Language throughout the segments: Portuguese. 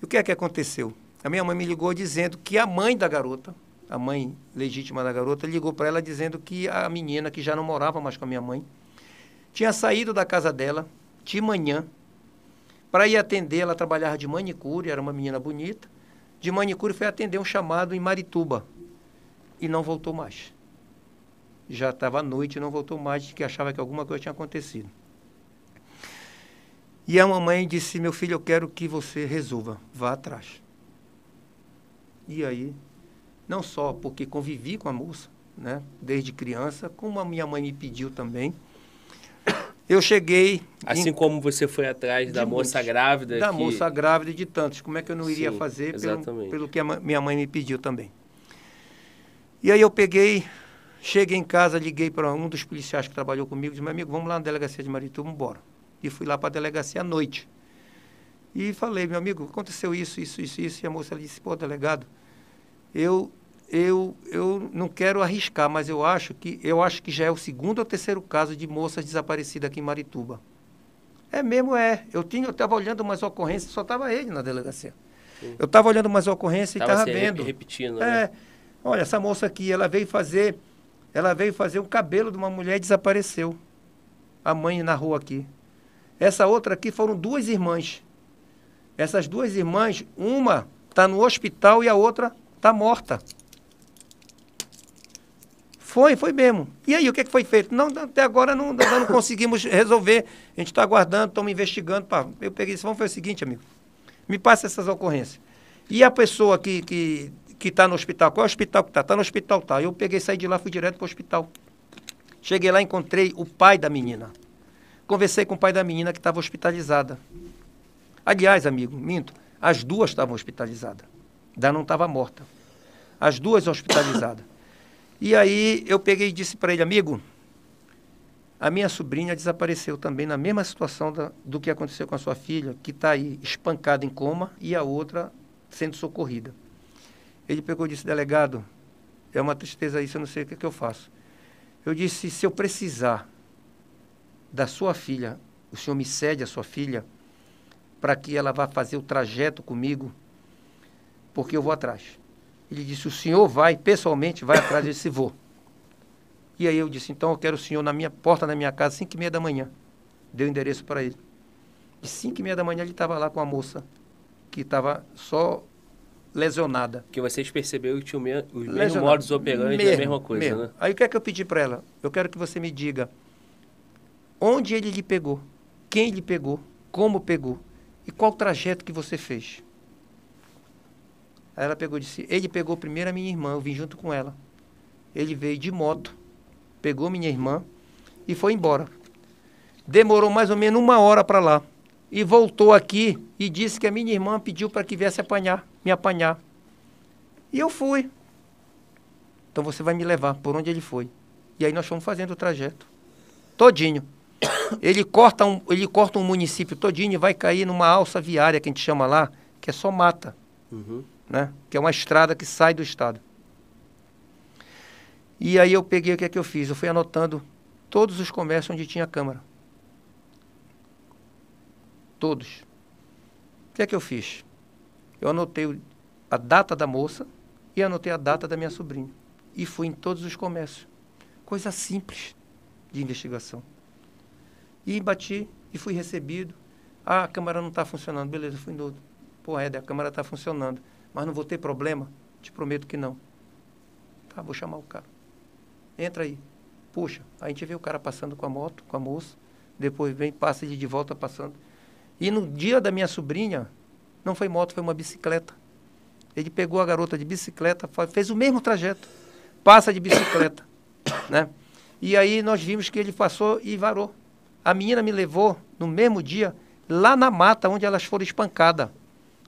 E o que é que aconteceu? A minha mãe me ligou dizendo que a mãe da garota, a mãe legítima da garota, ligou para ela dizendo que a menina, que já não morava mais com a minha mãe, tinha saído da casa dela de manhã para ir atender. Ela trabalhava de manicure, era uma menina bonita. De manicure foi atender um chamado em Marituba e não voltou mais. Já estava à noite e não voltou mais, que achava que alguma coisa tinha acontecido. E a mamãe disse: Meu filho, eu quero que você resolva, vá atrás. E aí, não só porque convivi com a moça, né, desde criança, como a minha mãe me pediu também, eu cheguei. Assim em... como você foi atrás da muitos, moça grávida? Da que... moça grávida e de tantos. Como é que eu não iria Sim, fazer pelo, pelo, que a minha mãe me pediu também? E aí eu peguei, cheguei em casa, liguei para um dos policiais que trabalhou comigo, disse: meu amigo, vamos lá na delegacia de Marituba, vamos embora e fui lá para a delegacia à noite. E falei, meu amigo, aconteceu isso, isso, isso, isso. E a moça disse, pô, delegado, eu, eu, eu não quero arriscar, mas eu acho que eu acho que já é o segundo ou terceiro caso de moças desaparecidas aqui em Marituba. É mesmo, é. Eu tinha, eu estava olhando umas ocorrências, só estava ele na delegacia. Eu estava olhando umas ocorrências tava e estava vendo. Repetindo, é, né? Olha, essa moça aqui, ela veio fazer, ela veio fazer o cabelo de uma mulher e desapareceu. A mãe na rua aqui. Essa outra aqui foram duas irmãs. Essas duas irmãs, uma está no hospital e a outra está morta. Foi, foi mesmo. E aí, o que, é que foi feito? Não, até agora não, não conseguimos resolver. A gente está aguardando, estamos investigando. Pá. Eu peguei isso, vamos fazer o seguinte, amigo. Me passa essas ocorrências. E a pessoa que, que que está no hospital. Qual é o hospital que está? Está no hospital, tá. Eu peguei, saí de lá, fui direto para o hospital. Cheguei lá, encontrei o pai da menina. Conversei com o pai da menina que estava hospitalizada. Aliás, amigo, minto, as duas estavam hospitalizadas. Da não estava morta. As duas hospitalizadas. E aí eu peguei e disse para ele, amigo, a minha sobrinha desapareceu também na mesma situação da, do que aconteceu com a sua filha, que está aí espancada em coma e a outra sendo socorrida. Ele pegou e disse, delegado, é uma tristeza isso, eu não sei o que, é que eu faço. Eu disse, se eu precisar da sua filha, o senhor me cede a sua filha para que ela vá fazer o trajeto comigo, porque eu vou atrás. Ele disse: O senhor vai pessoalmente, vai atrás. Eu disse: Vou. E aí eu disse: Então eu quero o senhor na minha porta da minha casa, 5 e meia da manhã. Deu o endereço para ele. E 5 e meia da manhã ele estava lá com a moça, que estava só lesionada. Que vocês perceberam que tinha os mesmos modos operantes, a mesma coisa, mesmo. né? Aí o que é que eu pedi para ela? Eu quero que você me diga onde ele lhe pegou, quem lhe pegou, como pegou e qual trajeto que você fez. Aí ela pegou e disse: Ele pegou primeiro a minha irmã, eu vim junto com ela. Ele veio de moto, pegou minha irmã e foi embora. Demorou mais ou menos uma hora para lá. E voltou aqui e disse que a minha irmã pediu para que viesse apanhar, me apanhar. E eu fui. Então você vai me levar por onde ele foi. E aí nós fomos fazendo o trajeto. Todinho. Ele corta um, ele corta um município todinho e vai cair numa alça viária que a gente chama lá, que é só mata, uhum. né? Que é uma estrada que sai do estado. E aí eu peguei o que é que eu fiz? Eu fui anotando todos os comércios onde tinha câmara. Todos. O que é que eu fiz? Eu anotei a data da moça e anotei a data da minha sobrinha. E fui em todos os comércios. Coisa simples de investigação. E bati e fui recebido. Ah, a câmera não está funcionando. Beleza, fui no Pô, Ed, a câmera está funcionando. Mas não vou ter problema? Te prometo que não. Tá, vou chamar o cara. Entra aí. Puxa, a gente vê o cara passando com a moto, com a moça. Depois vem, passa de volta passando. E no dia da minha sobrinha, não foi moto, foi uma bicicleta. Ele pegou a garota de bicicleta, fez o mesmo trajeto. Passa de bicicleta, né? E aí nós vimos que ele passou e varou a menina me levou no mesmo dia lá na mata onde elas foram espancadas.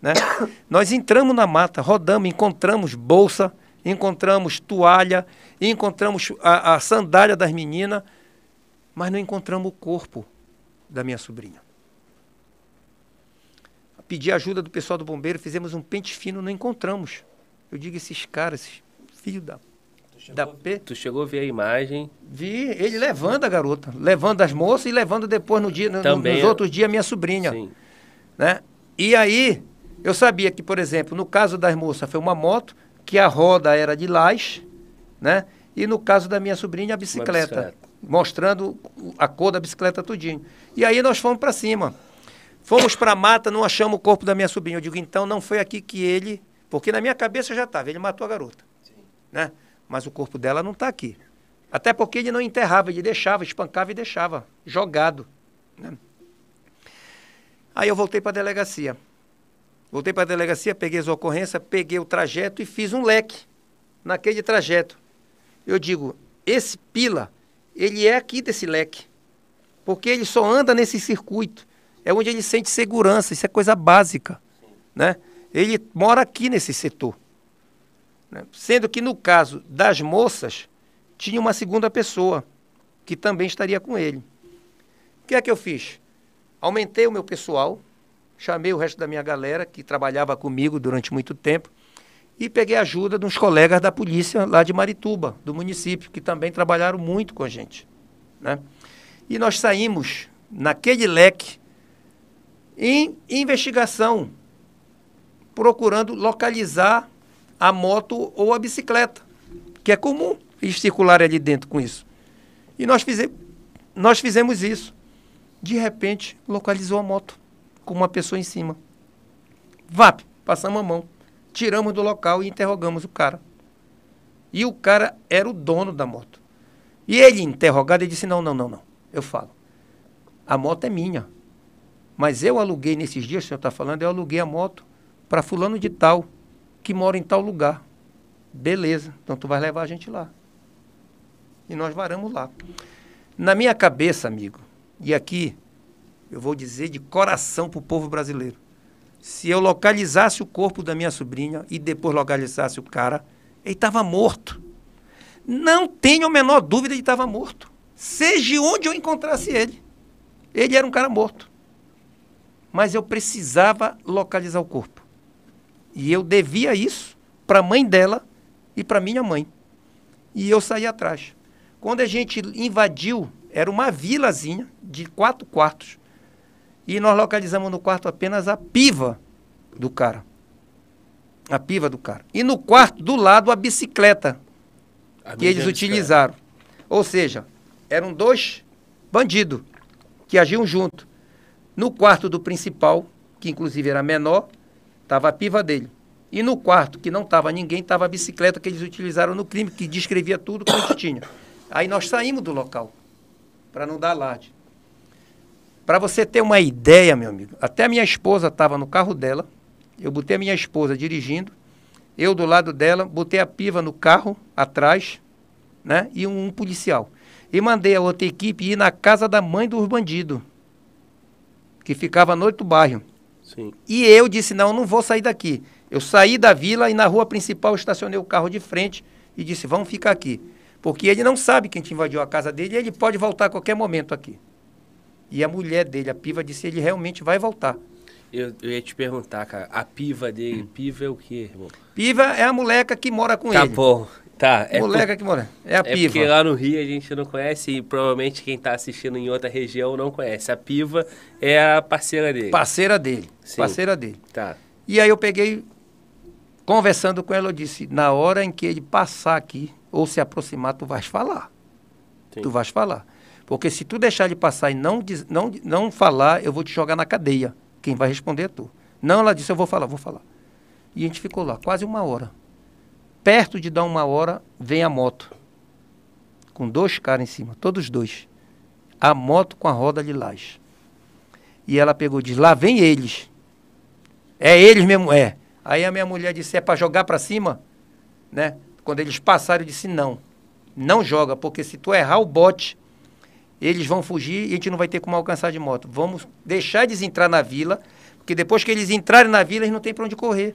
Né? Nós entramos na mata, rodamos, encontramos bolsa, encontramos toalha, encontramos a, a sandália das meninas, mas não encontramos o corpo da minha sobrinha. Pedi ajuda do pessoal do bombeiro, fizemos um pente fino, não encontramos. Eu digo, esses caras, esses filho da da P. Tu chegou a ver a imagem? Vi ele levando a garota, levando as moças e levando depois no dia, Também, nos é- outros dias minha sobrinha. Sim. Né? E aí eu sabia que, por exemplo, no caso das moças foi uma moto que a roda era de laje, né? E no caso da minha sobrinha a bicicleta, bicicleta. mostrando a cor da bicicleta tudinho. E aí nós fomos para cima. Fomos para a mata, não achamos o corpo da minha sobrinha. Eu digo, então não foi aqui que ele, porque na minha cabeça já estava, ele matou a garota. Sim. Né? mas o corpo dela não está aqui. Até porque ele não enterrava, ele deixava, espancava e deixava, jogado. Né? Aí eu voltei para a delegacia. Voltei para a delegacia, peguei as ocorrências, peguei o trajeto e fiz um leque naquele trajeto. Eu digo, esse pila, ele é aqui desse leque, porque ele só anda nesse circuito. É onde ele sente segurança, isso é coisa básica. Né? Ele mora aqui nesse setor. Né? Sendo que no caso das moças, tinha uma segunda pessoa que também estaria com ele. O que é que eu fiz? Aumentei o meu pessoal, chamei o resto da minha galera que trabalhava comigo durante muito tempo e peguei a ajuda de uns colegas da polícia lá de Marituba, do município, que também trabalharam muito com a gente. Né? E nós saímos naquele leque em investigação, procurando localizar a moto ou a bicicleta, que é comum eles circularem ali dentro com isso. E nós, fize nós fizemos isso. De repente, localizou a moto com uma pessoa em cima. VAP, passamos a mão, tiramos do local e interrogamos o cara. E o cara era o dono da moto. E ele, interrogado, ele disse: Não, não, não, não. Eu falo. A moto é minha. Mas eu aluguei nesses dias, o senhor está falando, eu aluguei a moto para fulano de tal que mora em tal lugar. Beleza, então tu vai levar a gente lá. E nós varamos lá. Na minha cabeça, amigo, e aqui eu vou dizer de coração para o povo brasileiro: se eu localizasse o corpo da minha sobrinha e depois localizasse o cara, ele estava morto. Não tenho a menor dúvida de que estava morto. Seja onde eu encontrasse ele, ele era um cara morto. Mas eu precisava localizar o corpo. E eu devia isso para a mãe dela e para minha mãe. E eu saí atrás. Quando a gente invadiu, era uma vilazinha de quatro quartos. E nós localizamos no quarto apenas a piva do cara. A piva do cara. E no quarto, do lado, a bicicleta a que eles utilizaram. Cara. Ou seja, eram dois bandidos que agiam junto. No quarto do principal, que inclusive era menor, Estava a piva dele. E no quarto, que não estava ninguém, estava a bicicleta que eles utilizaram no crime, que descrevia tudo que a gente tinha. Aí nós saímos do local, para não dar alarde. Para você ter uma ideia, meu amigo, até a minha esposa estava no carro dela, eu botei a minha esposa dirigindo, eu do lado dela, botei a piva no carro atrás, né? E um, um policial. E mandei a outra equipe ir na casa da mãe dos bandidos, que ficava à noite bairro. Sim. E eu disse: não, não vou sair daqui. Eu saí da vila e na rua principal estacionei o carro de frente e disse: vamos ficar aqui. Porque ele não sabe quem te invadiu a casa dele e ele pode voltar a qualquer momento aqui. E a mulher dele, a piva, disse: ele realmente vai voltar. Eu, eu ia te perguntar, cara, a piva dele, hum. piva é o quê, irmão? Piva é a moleca que mora com tá ele. Tá bom. Tá. É Moleca que mora. É a é piva. Porque lá no Rio a gente não conhece e provavelmente quem está assistindo em outra região não conhece. A piva é a parceira dele. Parceira dele. Sim. Parceira dele. Tá. E aí eu peguei, conversando com ela, eu disse: na hora em que ele passar aqui ou se aproximar, tu vais falar. Sim. Tu vais falar. Porque se tu deixar ele passar e não, não, não falar, eu vou te jogar na cadeia. Quem vai responder é tu. Não, ela disse: eu vou falar, vou falar. E a gente ficou lá quase uma hora. Perto de dar uma hora, vem a moto. Com dois caras em cima, todos dois. A moto com a roda lilás. E ela pegou e disse: Lá vem eles. É eles mesmo? É. Aí a minha mulher disse: É para jogar para cima? Né? Quando eles passaram, eu disse: Não. Não joga, porque se tu errar o bote, eles vão fugir e a gente não vai ter como alcançar de moto. Vamos deixar eles entrar na vila, porque depois que eles entrarem na vila, eles não tem para onde correr.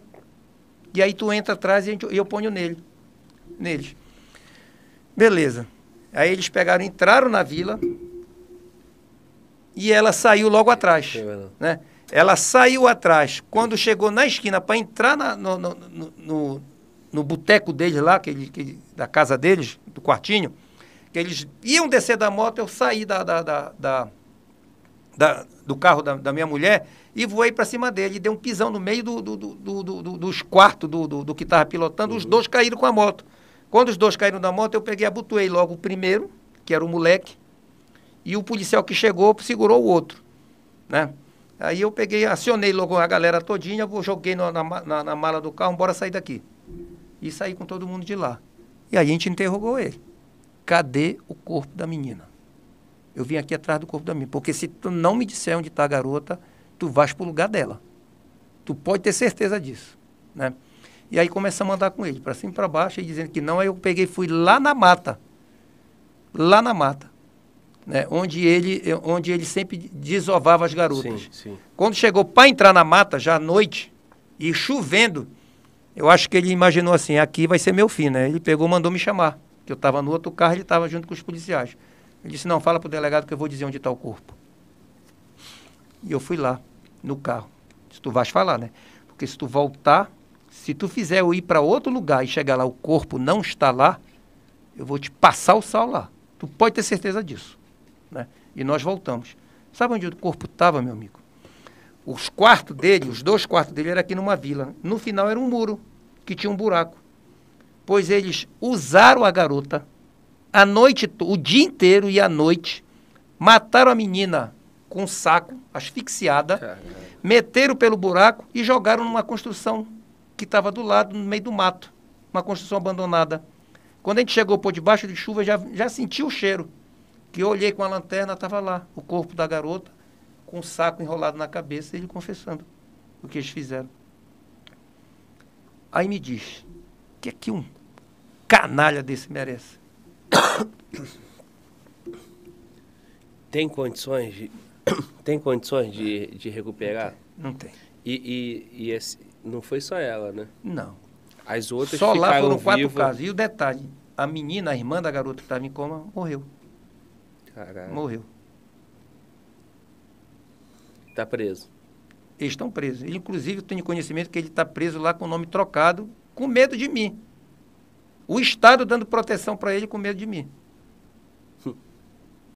E aí tu entra atrás e gente, eu ponho nele, neles. Beleza. Aí eles pegaram, entraram na vila e ela saiu logo atrás, né? Ela saiu atrás. Quando chegou na esquina para entrar na, no, no, no, no boteco deles lá, que, ele, que, da casa deles, do quartinho, que eles iam descer da moto, eu saí da, da, da, da da, do carro da, da, minha mulher e voei para cima dele. Deu um pisão no meio do, do, do, dos quartos do, do, que estava pilotando. Uhum. Os dois caíram com a moto. Quando os dois caíram da moto, eu peguei, abotoei logo o primeiro, que era o moleque, e o policial que chegou segurou o outro, né? Aí eu peguei, acionei logo a galera todinha, joguei na, na, na mala do carro, bora sair daqui. E saí com todo mundo de lá. E aí a gente interrogou ele. Cadê o corpo da menina? Eu vim aqui atrás do corpo da minha. Porque se tu não me disser onde está a garota, tu vais para o lugar dela. Tu pode ter certeza disso. Né? E aí começa a mandar com ele, para cima e para baixo, e dizendo que não. Aí eu peguei fui lá na mata. Lá na mata. Né? Onde, ele, onde ele sempre desovava as garotas. Sim, sim. Quando chegou para entrar na mata, já à noite, e chovendo, eu acho que ele imaginou assim: aqui vai ser meu fim, né? Ele pegou mandou me chamar. Que eu estava no outro carro, ele estava junto com os policiais. Ele disse: Não, fala para o delegado que eu vou dizer onde está o corpo. E eu fui lá, no carro. Se tu vais falar, né? Porque se tu voltar, se tu fizer eu ir para outro lugar e chegar lá, o corpo não está lá, eu vou te passar o sal lá. Tu pode ter certeza disso. Né? E nós voltamos. Sabe onde o corpo estava, meu amigo? Os quartos dele, os dois quartos dele, era aqui numa vila. No final era um muro, que tinha um buraco. Pois eles usaram a garota a noite, o dia inteiro e a noite, mataram a menina com um saco, asfixiada, Caramba. meteram pelo buraco e jogaram numa construção que estava do lado, no meio do mato, uma construção abandonada. Quando a gente chegou por debaixo de chuva, já, já senti o cheiro. Que eu olhei com a lanterna, estava lá o corpo da garota, com o um saco enrolado na cabeça, ele confessando o que eles fizeram. Aí me diz, que é que um canalha desse merece? tem condições de, tem condições de, de recuperar? Não tem. E, e, e esse, não foi só ela, né? Não. As outras Só lá foram quatro vivas. casos. E o detalhe, a menina, a irmã da garota que estava em coma, morreu. Caralho. Morreu. Está preso. Eles estão presos. inclusive, eu tenho conhecimento que ele está preso lá com o nome trocado, com medo de mim o Estado dando proteção para ele com medo de mim.